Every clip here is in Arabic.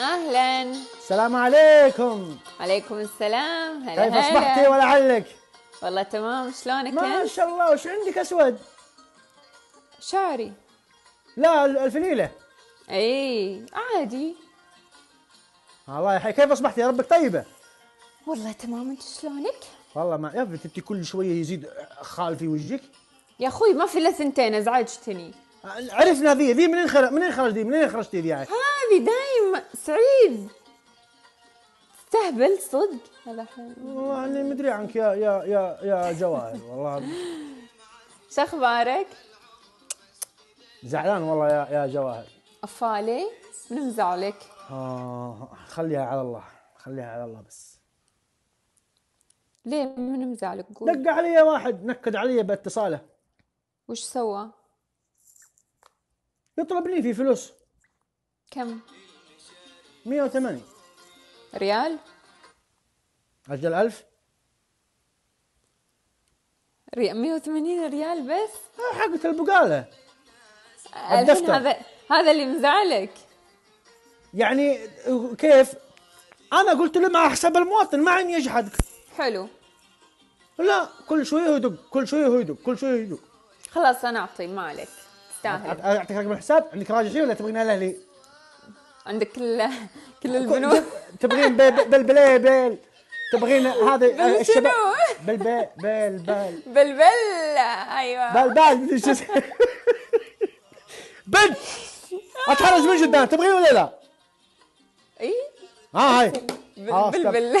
اهلا السلام عليكم عليكم السلام هلا كيف اصبحتي ولا علك؟ والله تمام شلونك ما شاء الله وش عندك اسود؟ شعري لا الفنيله اي عادي آه، الله يحييك كيف اصبحتي يا ربك طيبه؟ والله تمام انت شلونك؟ والله ما يا انت كل شويه يزيد خال في وجهك يا اخوي ما في الا ثنتين ازعجتني عرفنا ذي ذي منين خرج منين خرج ذي منين خرجتي ذي يعني هذه دايم سعيد تستهبل صدق والله اني مدري عنك يا يا يا يا جواهر والله شو اخبارك؟ زعلان والله يا يا جواهر افالي من مزعلك؟ اه خليها على الله خليها على الله بس ليه من مزعلك قول دق علي واحد نكد علي باتصاله وش سوى؟ يطلب لي في فلوس كم 180 ريال أجل ألف ري... 180 ريال بس آه، حقة البقالة الدفتر هذا هذا اللي مزعلك يعني كيف انا قلت له مع حساب المواطن ما عندي يجحد حلو لا كل شويه يدق كل شويه يدق كل شويه يدق خلاص انا اعطي ما عليك تستاهل اعطيك رقم الحساب عندك راجع شيء ولا تبغين الاهلي؟ عندك كل كل البنوك تبغين بالبليبل تبغين هذا آه، الشباب بالبل بالبل بالبل ايوه بالبل بنت اتحرج من جدان تبغين ولا لا؟ اي ها هاي بالبل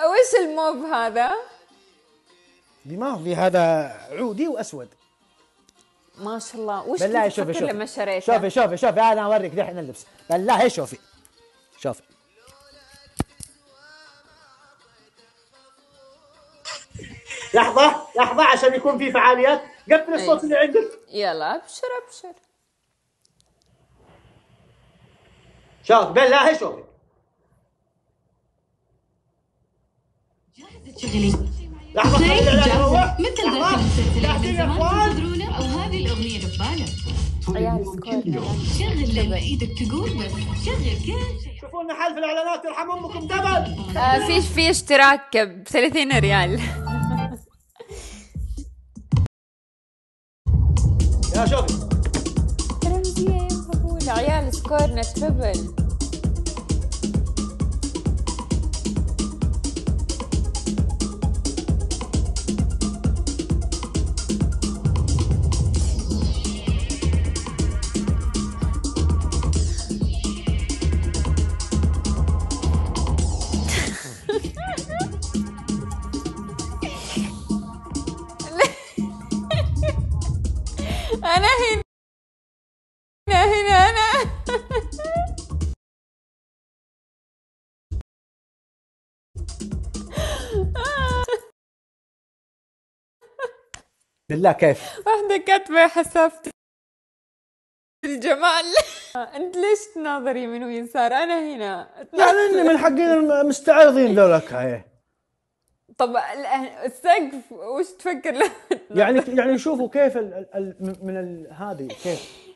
وش الموب هذا؟ بماضي هذا عودي واسود ما شاء الله وش بالله شوفي شوفي لما شريته شوفي شوفي شوفي انا اوريك دحين اللبس بالله شوفي شوفي لحظة لحظة عشان يكون في فعاليات قبل إيه. الصوت اللي عندك يلا ابشر ابشر شوف بالله شوفي جاهزة تشغلي لحظة مثل ذاك مثل اللي زمان تدرونه أو هذه الأغنية ببالك شغل لما ايدك تقول بس شغل كل شيء شوفوا لنا حل في الاعلانات يرحم امكم دبل آه، آه، في في اشتراك ب 30 ريال يا شوقي ترى عيال سكورنا تربل بالله كيف واحدة كاتبة حسافة الجمال انت ليش تناظر يمين ويسار انا هنا يعني من حقين المستعرضين ذولك هاي طب السقف وش تفكر له يعني يعني شوفوا كيف الـ الـ من هذه كيف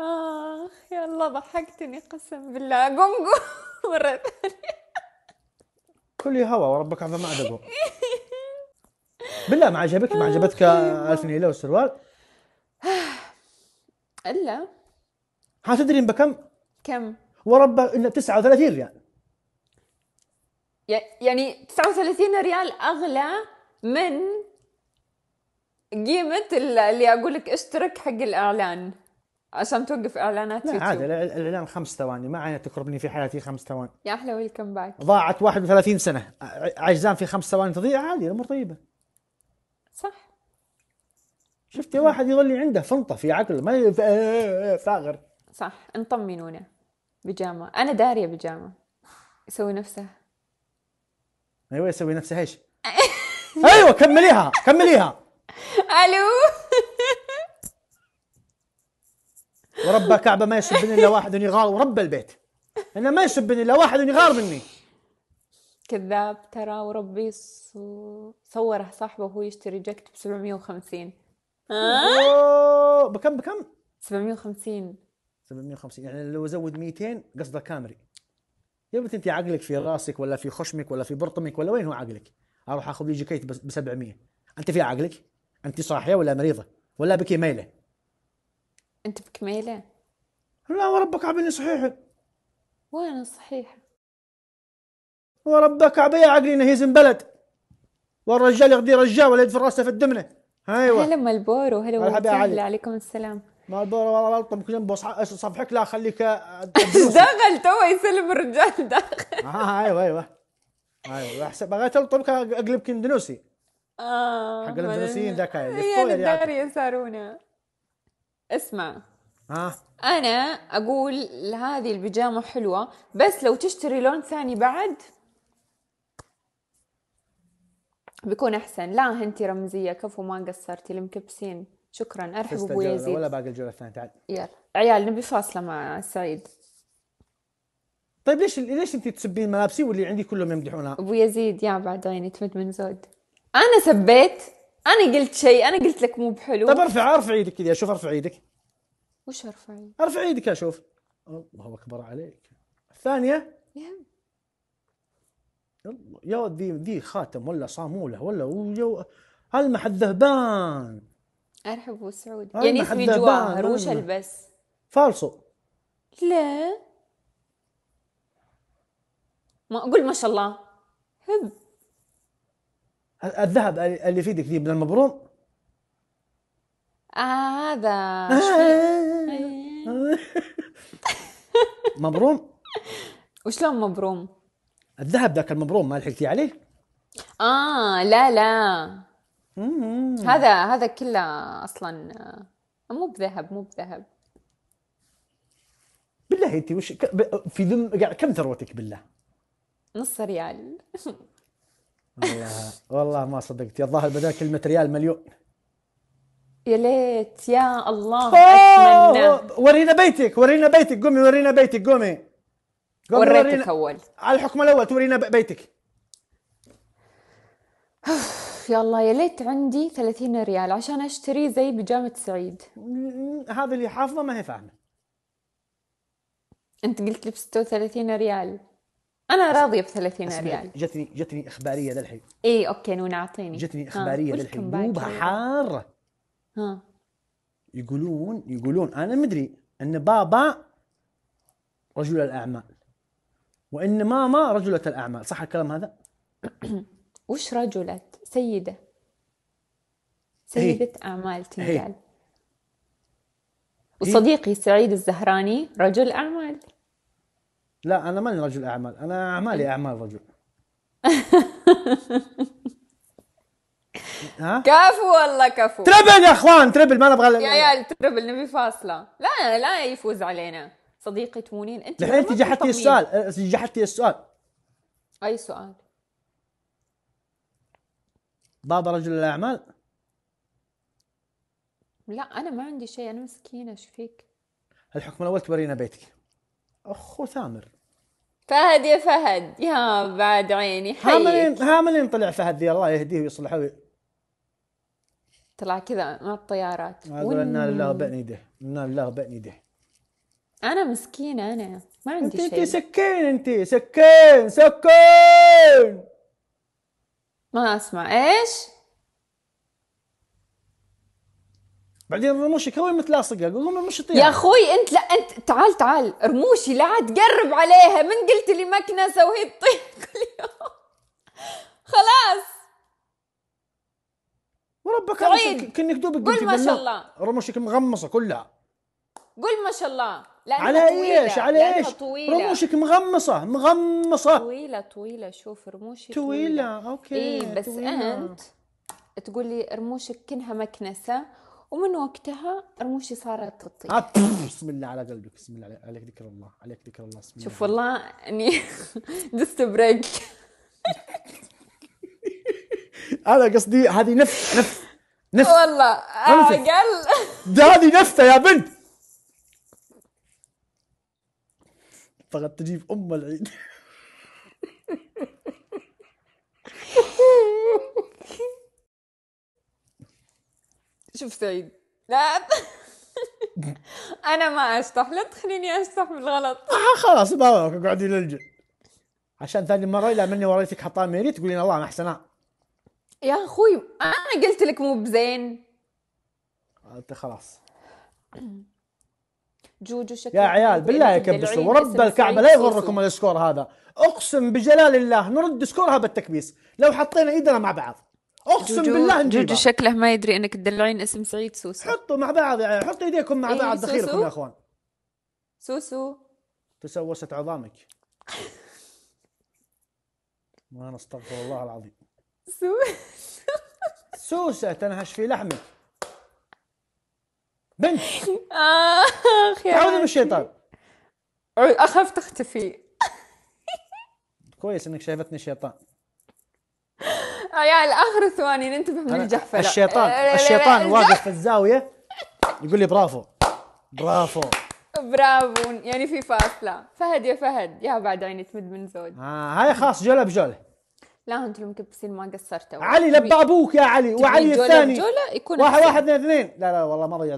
اخ يا الله ضحكتني قسم بالله قوم قوم مره ثانيه كلي هوا وربك عفا ما ادقوا بالله ما عجبك ما عجبتك آه، آه، طيب. الف نيله والسروال الا ها تدري بكم؟ كم؟ ورب ان 39 ريال يعني 39 ريال اغلى من قيمة اللي اقول لك اشترك حق الاعلان عشان توقف اعلانات لا يوتيوب عادي الاعلان خمس ثواني ما عينت تقربني في حياتي خمس ثواني يا احلى ويلكم باك ضاعت 31 سنة عجزان في خمس ثواني تضيع عادي الامور طيبة صح شفتي واحد يظل عنده فنطه في عقله ما فاغر إيه، إيه، إيه، صح نطمنونه بيجامه انا داريه بيجامه يسوي نفسه ايوه يسوي نفسه ايش؟ ايوه كمليها كمليها الو ورب كعبه ما يسبني الا واحد يغار ورب البيت انا ما يسبني الا واحد يغار مني كذاب ترى وربي صوره صاحبه وهو يشتري جاكت ب 750 بكم بكم؟ 750 750 يعني لو ازود 200 قصده كامري يا بنت انت عقلك في راسك ولا في خشمك ولا في برطمك ولا وين هو عقلك؟ اروح اخذ لي جاكيت ب 700 انت في عقلك؟ انت صاحيه ولا مريضه؟ ولا بك ميله؟ انت بك ميله؟ لا وربك عاملني صحيحه وين الصحيحه؟ وربى عبي عقلي نهيز بلد والرجال يغدي رجال ولا يدفن راسه في الدمنه ايوه هلا ملبور وهلا مرحبا عليكم السلام ما البور والله الطم كل صفحك لا خليك دخل تو يسلم الرجال داخل آه، ايوه ايوه ايوه احسب بغيت الطم اقلب كندنوسي اه حق الاندونيسيين ذاك الدار يسارونا اسمع ها انا اقول هذه البيجامه حلوه بس لو تشتري لون ثاني بعد بيكون احسن لا انت رمزيه كفو ما قصرتي المكبسين شكرا ارحب ابو يزيد ولا باقي الجوله الثانيه تعال يلا عيال نبي فاصله مع سعيد طيب ليش ليش انت تسبين ملابسي واللي عندي كلهم يمدحونها ابو يزيد يا بعد عيني تمد من زود انا سبيت انا قلت شيء انا قلت لك مو بحلو طيب ارفع ارفع ايدك كذا اشوف ارفع ايدك وش ارفع ايدك؟ ارفع ايدك اشوف الله اكبر عليك الثانيه يا ذي ذي خاتم ولا صاموله ولا المح الذهبان ارحب سعود يعني اسمي جواهر وش البس؟ فالصو لا ما اقول ما شاء الله هب الذهب اللي في ايدك ذي من المبروم آه هذا آه. مبروم وشلون مبروم؟ الذهب ذاك المبروم ما لحقتي عليه؟ اه لا لا مم. هذا هذا كله اصلا آه، مو بذهب مو بذهب بالله انت وش في ذم كم ثروتك بالله؟ نص ريال والله والله ما صدقت الظاهر بدل كلمه ريال مليون يا ليت يا الله اتمنى ورينا بيتك ورينا بيتك قومي ورينا بيتك قومي وريتك اول على الحكم الاول تورينا بيتك يا الله يا ليت عندي 30 ريال عشان اشتري زي بجامة سعيد هذا اللي حافظه ما هي فاهمه انت قلت لي ب 36 ريال انا راضيه ب 30 ريال جتني جتني اخباريه للحين اي اوكي نون اعطيني جتني اخباريه للحين دوبها حاره ها يقولون يقولون انا مدري ان بابا رجل الاعمال وإن ماما رجلة الأعمال صح الكلام هذا؟ وش رجلة؟ سيدة سيدة هي. أعمال تنقال وصديقي سعيد الزهراني رجل أعمال لا أنا ماني رجل أعمال أنا أعمالي أعمال رجل ها؟ كفو والله كفو تربل يا اخوان تربل ما نبغى يا عيال تربل نبي فاصله لا لا يفوز علينا صديقي تمونين انت الحين انت جحتي السؤال أه، جحتي السؤال اي سؤال بابا رجل الاعمال لا انا ما عندي شيء انا مسكينه ايش فيك الحكم الاول تورينا بيتك اخو ثامر فهد يا فهد يا بعد عيني حيك هاملين هاملين طلع فهد يا الله يهديه ويصلحه وي... طلع كذا مع الطيارات اقول ون... انا لله بأن يديه انا لله بأن يديه انا مسكينه انا ما عندي انت شيء انت سكين انت سكين سكين ما اسمع ايش بعدين رموشك هو متلاصقه قول لهم مش يا اخوي انت لا انت تعال تعال رموشي لا تقرب عليها من قلت لي مكنسه وهي تطيح كل يوم خلاص وربك طيب. كانك كنك دوبك قول ما شاء الله رموشك مغمصه كلها قول ما شاء الله على ايش على ايش طويلة. رموشك مغمصه مغمصه طويله طويله شوف رموشي طويله, طويلة. اوكي اي بس طويلة. انت تقول لي رموشك كنها مكنسه ومن وقتها رموشي صارت تطير آه، بسم الله على قلبك بسم الله عليك ذكر الله عليك ذكر الله بسم الله شوف والله اني دست بريك انا قصدي هذه نفس نفس نفس والله اقل آه، هذه نفسه يا بنت طلعت تجيب ام العيد شوف سعيد لا انا ما اشطح لا تخليني اشطح بالغلط آه خلاص ما اقعدي للجن عشان ثاني مره الا مني وريتك حطام ميري تقولين الله انا احسنها يا اخوي انا قلت لك مو بزين انت خلاص جوجو شكله يا عيال بالله يا كبس ورب الكعبه لا يغركم السكور هذا اقسم بجلال الله نرد سكورها بالتكبيس لو حطينا ايدنا مع بعض اقسم جوجو بالله نجيبها جوجو شكله ما يدري انك تدلعين اسم سعيد سوسو حطوا مع بعض يعني حطوا ايديكم مع إيه، بعض دخيلكم يا اخوان سوسو تسوست عظامك ما استغفر الله العظيم سوسه تنهش في لحمك بنت اخ يا تعوذي بالشيطان اخاف تختفي كويس انك شايفتني شيطان آه، يا اخر ثواني ننتبه من الجحفله الشيطان الشيطان واقف في الزاويه يقول لي برافو برافو برافو يعني في فاصله فهد يا فهد يا بعد عيني تمد من زود اه هاي خاص جوله بجوله لا انت ممكن ما قصرتوا علي لبى ابوك يا علي وعلي الثاني يكون واحد واحد اثنين اثنين لا لا والله ما ضيع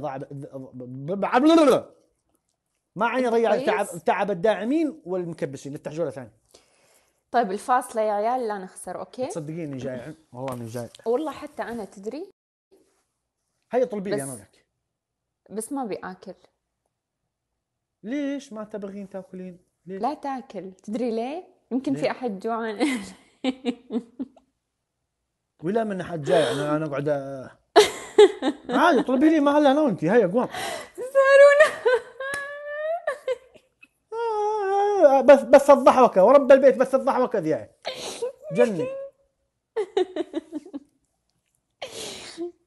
ما عيني طيب، ضيع تعب تعب الداعمين والمكبسين نفتح جوله ثانيه طيب الفاصله يا عيال لا نخسر اوكي تصدقيني جاي والله اني جاي والله حتى انا تدري هيا طلبي لي انا وياك بس ما ابي اكل ليش ما تبغين تاكلين ليش؟ لا تاكل تدري ليه يمكن ليه؟ في احد جوعان ولا من حد جاي انا انا اقعد عادي اطلبي لي ما انا وانت هيا قوم سهرونا بس بس الضحوكه ورب البيت بس الضحوكه ذي جني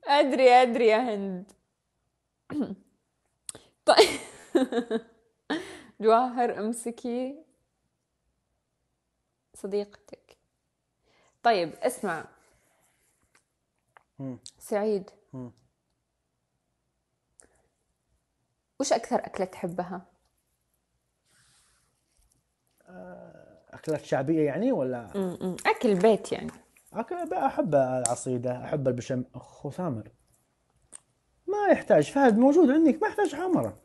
ادري ادري يا هند طيب جواهر امسكي صديقتك طيب اسمع مم. سعيد مم. وش أكثر أكلة تحبها؟ آه، أكلات شعبية يعني ولا؟ مم. أكل بيت يعني أكل أحب العصيدة أحب البشم أخو سامر ما يحتاج فهد موجود عندك ما يحتاج حمرة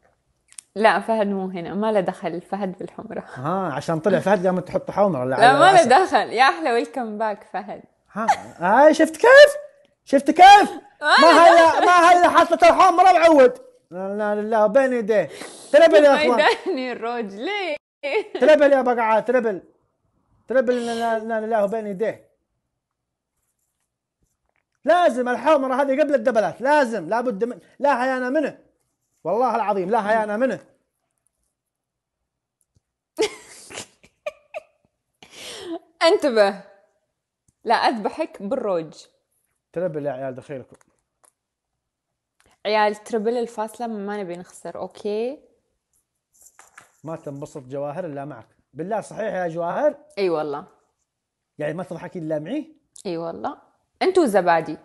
لا فهد مو هنا ما له دخل فهد بالحمرة اه عشان طلع فهد قامت تحط حمرة لا ما له دخل يا احلى ويلكم باك فهد ها آه شفت كيف شفت كيف آه. ما هلا ما هلا حطت الحمرة بعود لا لله بين يديه تربل يا اخوان ما الروج ليه تربل يا بقعة تربل تربل لا لله بين يديه لازم الحمرة هذه قبل الدبلات لازم لابد من لا حيانا منه والله العظيم لا هاي انا منه انتبه لا اذبحك بالروج تربل يا عيال دخيلكم عيال تربل الفاصلة ما نبي نخسر اوكي ما تنبسط جواهر الا معك بالله صحيح يا جواهر اي أيوة والله يعني ما تضحكي الا معي اي أيوة والله انتو زبادي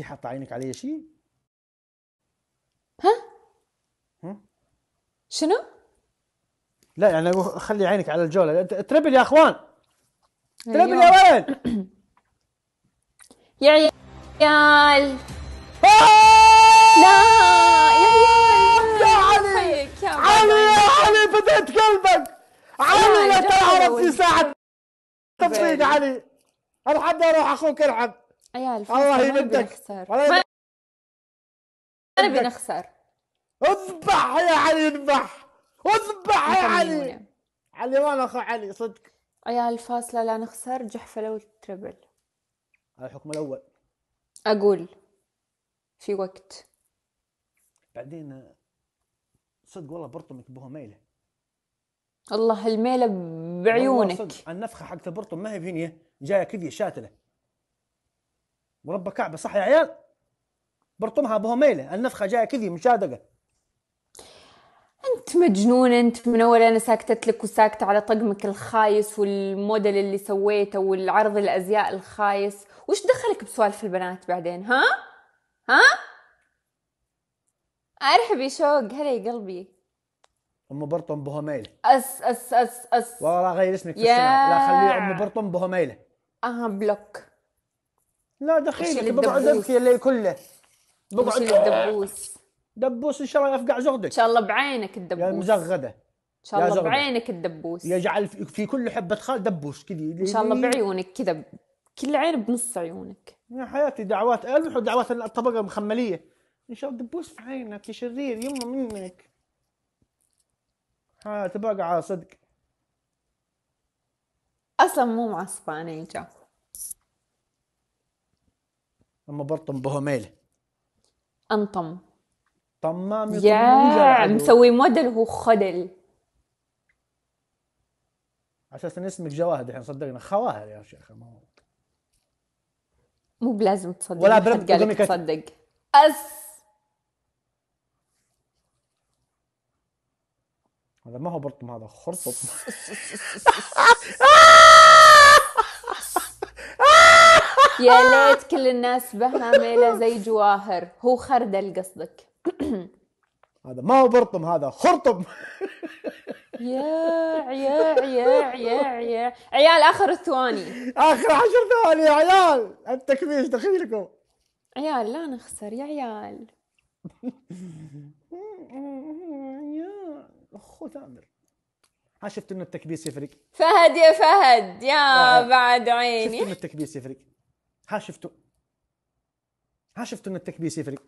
انت حاطه عينك عليا شيء؟ ها ها؟ شنو لا يعني خلي عينك على الجوله تربل يا اخوان أيوه. تربل يا ولد يا عيال لا يا عيال يا علي يا علي فتحت قلبك علي لا تعرف في ساعه تفصيل علي ابو حد اروح اخوك العب عيال الله يمدك ما نبي نخسر اذبح يا علي اذبح اذبح يا علي علي وانا اخو علي صدق عيال الفاصلة لا نخسر جحفلة والتربل الحكم الأول أقول في وقت بعدين صدق والله برطم يكبوها ميلة الله الميلة بعيونك النفخة حقت برطم ما هي فينية جاية كذي شاتلة مربى كعبه صح يا عيال برطمها بهميله النفخه جايه كذي مشادقه انت مجنون انت من اول انا ساكتت لك وساكته على طقمك الخايس والموديل اللي سويته والعرض الازياء الخايس وش دخلك بسوالف البنات بعدين ها ها ارحبي شوق هلا يا قلبي ام برطم بهميله اس اس اس اس والله غير اسمك في يا. لا خليه ام برطم بهميله اها بلوك لا دخيلك بقعد ابكي الليل كله بقعد الدبوس دبوس ان شاء الله يفقع زغدك ان شاء الله بعينك الدبوس يا مزغده ان شاء الله بعينك الدبوس يجعل في كل حبه خال دبوس كذي ان شاء الله بعيونك كذا كل عين بنص عيونك يا حياتي دعوات الف ودعوات الطبقه المخمليه ان شاء الله دبوس في عينك يا شرير يمه منك حياتي تبقى على صدق اصلا مو معصبانه يا جا برطم طنبهميله انطم طمام يا مسوي موديل هو خدل اساس ان اسمك جواهر الحين صدقنا خواهر يا شيخ ما هو مو بلازم تصدق ولا برد قدمك تصدق اس هذا ما هو برطم هذا خرطط يا آه. ليت كل الناس بها ميلة زي جواهر هو خردل قصدك هذا ما هو برطم هذا خرطم يا يا يا يا يا عيال اخر الثواني اخر عشر ثواني يا عيال التكميش دخيلكم عيال لا نخسر يا عيال يا اخو تامر ها شفت انه التكبيس يفرق فهد يا فهد يا آه. بعد عيني شفت انه التكبيس يفرق ها شفتوا ها شفتوا ان التكبيس يفرق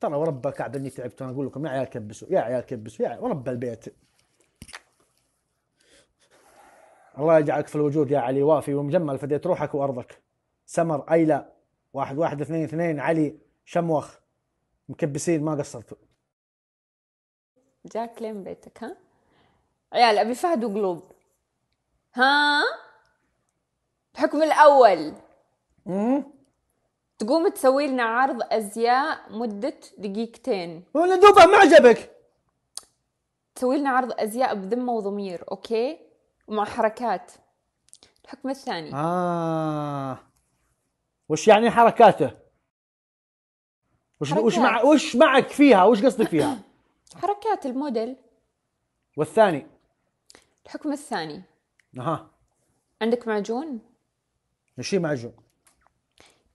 ترى ورب كعب اني تعبت انا اقول لكم يا عيال كبسوا يا عيال كبسوا يا عيال ورب البيت الله يجعلك في الوجود يا علي وافي ومجمل فديت روحك وارضك سمر ايلا واحد واحد اثنين اثنين علي شموخ مكبسين ما قصرتوا جاك لين بيتك ها عيال ابي فهد وقلوب ها الحكم الاول مم. تقوم تسوي لنا عرض ازياء مده دقيقتين ولا دوبها ما عجبك تسوي لنا عرض ازياء بذمه وضمير اوكي ومع حركات الحكم الثاني اه وش يعني حركاته وش حركات. وش مع وش معك فيها وش قصدك فيها حركات الموديل والثاني الحكم الثاني اها عندك معجون؟ ماشي معجون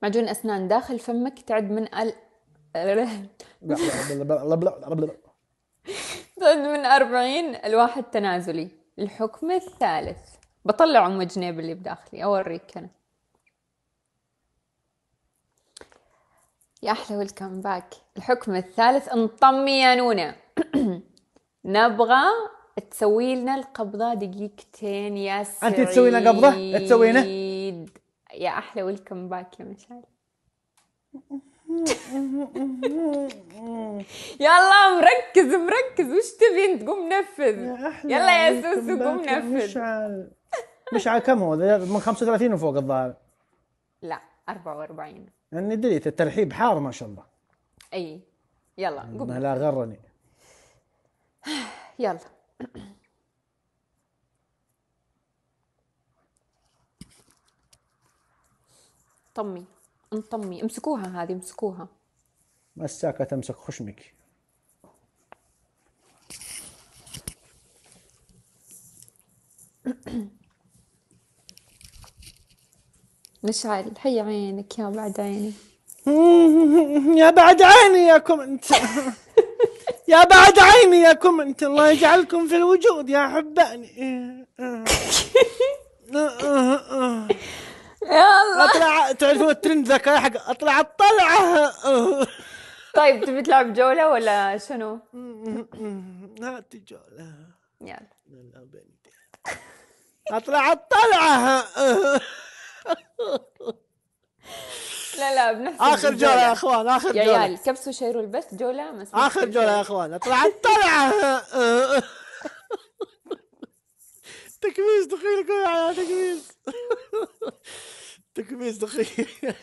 معجون اسنان داخل فمك تعد من ال تعد من 40 الواحد تنازلي الحكم الثالث بطلع ام جنيب اللي بداخلي اوريك انا يا احلى ويلكم باك الحكم الثالث انطمي يا نونا نبغى تسوي لنا القبضه دقيقتين يا سيدي انت تسوي لنا قبضه تسوينه؟ يا أحلى ويلكم باك يا لمشعل يلا مركز مركز وش تبي انت قوم نفذ يلا يا سوسو قوم نفذ مشعل مشعل كم هو من 35 وفوق الظاهر لا 44 اني دريت الترحيب حار ما شاء الله اي يلا قوم لا غرني يلا طمي انطمي امسكوها هذه امسكوها مساكة تمسك خشمك مشعل حي عينك يا بعد عيني يا بعد عيني يا كومنت يا بعد عيني يا كومنت الله يجعلكم في الوجود يا حباني تعرفوا الترند ذاك حق اطلع الطلعه طيب تبي تلعب جوله ولا شنو؟ هاتي جوله يلا اطلع الطلعه لا لا بنفس اخر جوله يا اخوان اخر جوله يا عيال كبس وشير البث جوله اخر جوله يا اخوان اطلع الطلعه تكميس دخيلك على تكميس تكبيس دقيق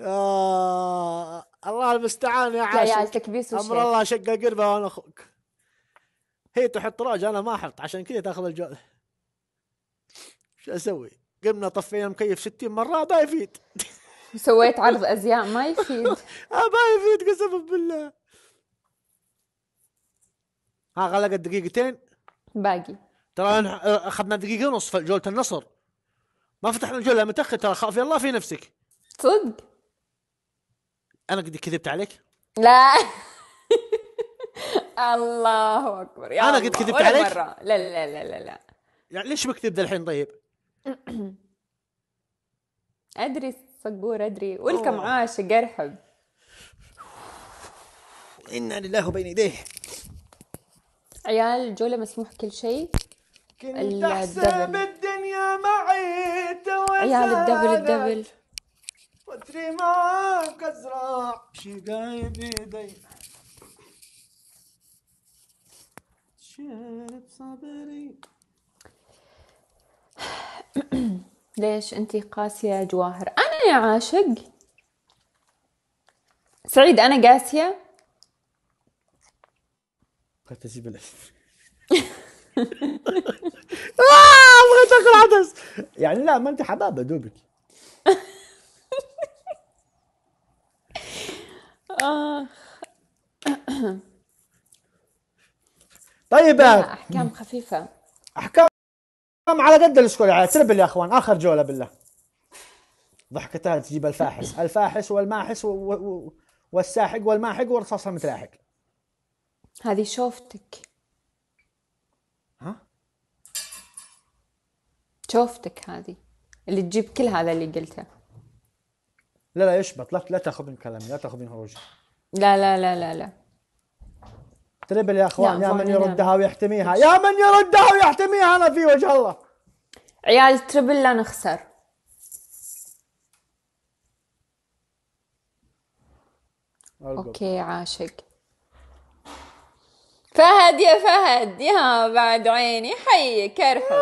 آه الله المستعان يا عاشق يا التكبيس امر الله شق القربه وانا اخوك هي تحط راج انا ما احط عشان كذا تاخذ الجوله شو اسوي؟ قمنا طفينا مكيف 60 مره ما يفيد سويت عرض ازياء ما يفيد آه، ما يفيد قسما بالله ها غلقت دقيقتين باقي ترى اخذنا دقيقه ونص في جوله النصر ما فتحنا الجوله متاخر ترى خافي الله في نفسك صدق انا قد كذبت عليك لا الله اكبر يا انا قد كذبت عليك مرة. لا لا لا لا لا يعني ليش بكذب الحين طيب ادري صقور ادري ولكم عاشق ارحب انا لله بين يديه عيال الجولة مسموح كل شيء كنت احسب يا معي عيال الدبل الدبل وتري معاك ازرع شقاي بيدي شارب صبري ليش انت قاسيه يا جواهر انا يا عاشق سعيد انا قاسيه قتسي بلاش اه بغيت اكل عدس يعني لا ما انت حبابه دوبك آه. طيب احكام خفيفه احكام على قد الاسكول سر يعني بالله يا اخوان اخر جوله بالله ضحكتها تجيب الفاحش الفاحش والماحش والساحق والماحق والرصاص المتلاحق هذه شوفتك شوفتك هذه اللي تجيب كل هذا اللي قلته لا لا يشبط لا لا تاخذ من كلامي لا تاخذ من هروجي لا لا لا لا لا تربل يا اخوان يا من يردها ويحتميها يا من يردها ويحتميها انا في وجه الله عيال تربل لا نخسر اوكي عاشق فهد يا فهد يا بعد عيني حي كرفة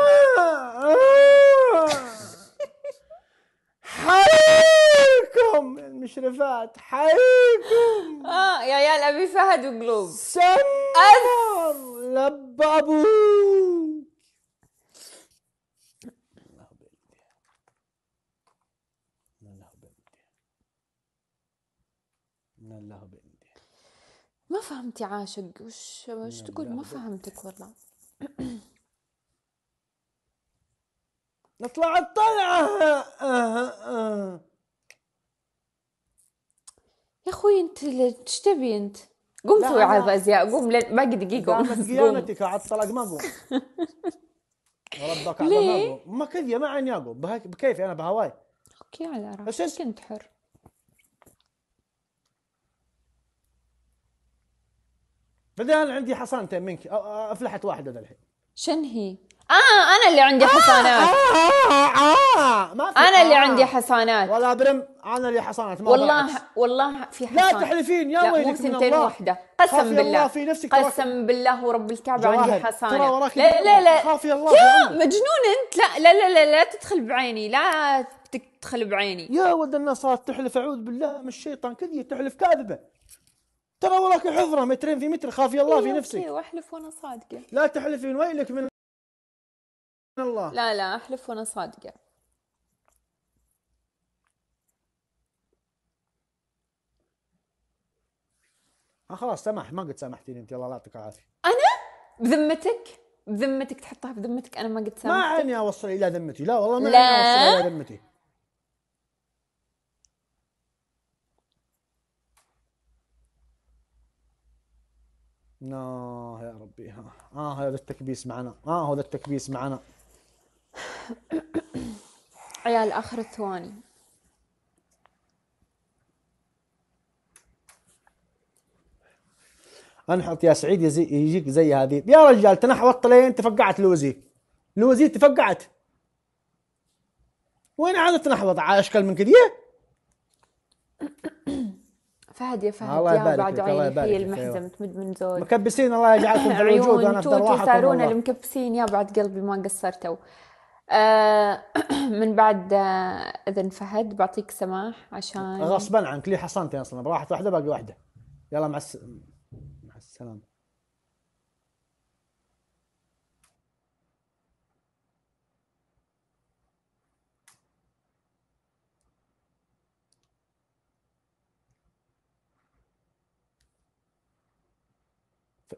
حيكم المشرفات حيكم اه يا عيال ابي فهد وقلوب سم لب ابوك من الله ما فهمت يا عاشق وش وش يعني تقول ما فهمتك والله نطلع الطلعة يا اخوي انت ايش تبي انت؟ قوم سوي عرض ازياء قوم ما باقي دقيقة قامت قوم قوم قيامتك على الطلاق ما قوم قوم على ما قوم قوم ما كذي ما قوم يعقوب قوم بكيفي أنا بهواي اوكي على قوم أساس- قوم حر بعدين انا عندي حصانتين منك افلحت واحده للحين شن هي؟ اه انا اللي عندي آه، حصانات آه آه آه آه ما في انا اللي آه. عندي حصانات ولا برم انا اللي حصانات ما والله بالعكس. والله في حصانات لا تحلفين يا ويلي مو سنتين واحدة قسم بالله في نفسك قسم بالله ورب الكعبة عندي حصانات لا لا لا خافي الله يا مجنون انت لا لا لا لا, لا تدخل بعيني لا تدخل بعيني يا ود الناس صارت تحلف اعوذ بالله من الشيطان كذي تحلف كاذبه ترى وراك حفره مترين في متر خافي الله في إيه، نفسك إيه، واحلف وانا صادقه لا تحلفين ويلك من الله لا لا احلف وانا صادقه آه خلاص سمح ما قد سامحتيني انت الله يعطيك العافيه انا بذمتك بذمتك تحطها بذمتك انا ما قد سامحتك ما عني اوصل الى ذمتي لا والله ما عني اوصل الى ذمتي ناه يا ربي ها آه هذا التكبيس معنا آه هذا التكبيس معنا عيال آخر الثواني انحط يا سعيد يجيك زي هذه يا رجال تنحوط لين تفقعت لوزي لوزي تفقعت وين عاد تنحوط على اشكال من كذي فهد يا فهد الله يا بعد عيني في المحزم أيوة. تمد من زوج مكبسين الله يجعلكم في الوجود انا افضل واحد سارونا المكبسين يا بعد قلبي ما قصرتوا آه من بعد آه اذن فهد بعطيك سماح عشان غصبا عنك لي حصانتين اصلا براحت واحده باقي واحده يلا مع, الس... مع السلامه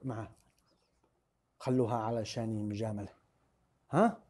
معه خلوها على شان ها